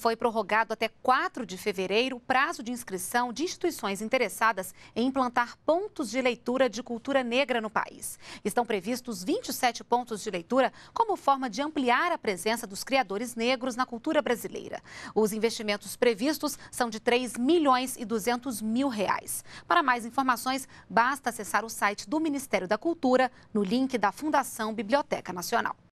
foi prorrogado até 4 de fevereiro o prazo de inscrição de instituições interessadas em implantar pontos de leitura de cultura negra no país. Estão previstos 27 pontos de leitura como forma de ampliar a presença dos criadores negros na cultura brasileira. Os investimentos previstos são de 3 milhões e 200 mil reais. Para mais informações, basta acessar o site do Ministério da Cultura no link da Fundação Biblioteca Nacional.